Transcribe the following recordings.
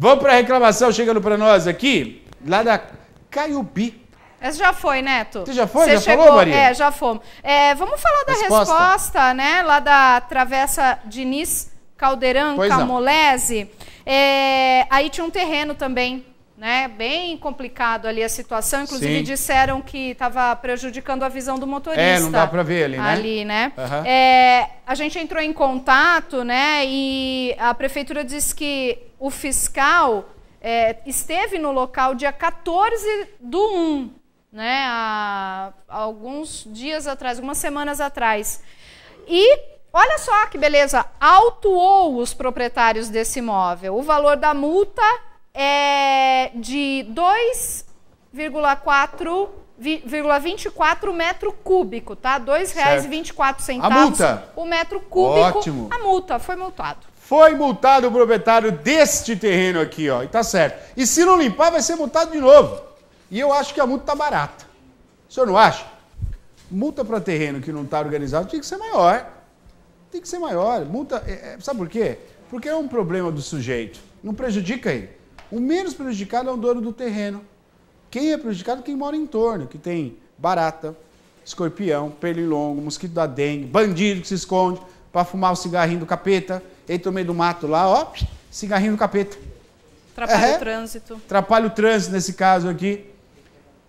Vamos para a reclamação chegando para nós aqui, lá da Caiubi. Essa já foi, Neto. Você já foi? Você já chegou, falou, Maria? É, já fomos. É, vamos falar da resposta. resposta. né? Lá da Travessa Diniz Caldeirão, Camolese. É, aí tinha um terreno também né? Bem complicado ali a situação. Inclusive Sim. disseram que estava prejudicando a visão do motorista. É, não dá para ver ali, né? Ali, né? Uhum. É, a gente entrou em contato, né? E a prefeitura disse que o fiscal é, esteve no local dia 14 do 1, né? Há alguns dias atrás, algumas semanas atrás. E Olha só que beleza, autuou os proprietários desse imóvel. O valor da multa é de 2,4 2,24 metro cúbico, tá? R$ 2,24 a multa. o metro cúbico. Ótimo. A multa, foi multado. Foi multado o proprietário deste terreno aqui, ó. E tá certo. E se não limpar, vai ser multado de novo. E eu acho que a multa tá barata. O senhor não acha? Multa para terreno que não está organizado tem que ser maior. Tem que ser maior. Multa, é, é, sabe por quê? Porque é um problema do sujeito. Não prejudica ele. O menos prejudicado é o dono do terreno. Quem é prejudicado é quem mora em torno, que tem barata, escorpião, pernilongo, mosquito da dengue, bandido que se esconde para fumar o cigarrinho do capeta, entra no meio do mato lá, ó, cigarrinho do capeta. Atrapalha é, o trânsito. Atrapalha o trânsito nesse caso aqui.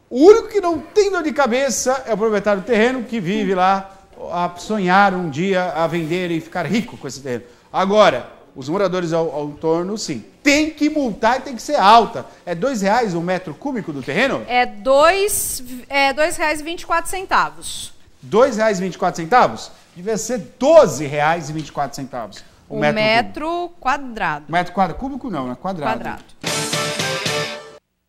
O único que não tem dor de cabeça é o proprietário do terreno que vive lá a sonhar um dia a vender e ficar rico com esse terreno. Agora, os moradores ao, ao torno, sim. Tem que multar e tem que ser alta. É R$ reais o um metro cúbico do terreno? É R$ dois, é, dois reais e centavos. R$ 2,24? Devia ser R$ 12,24 o um metro, metro quadrado. Metro quadrado. Cúbico não, né? Quadrado. quadrado.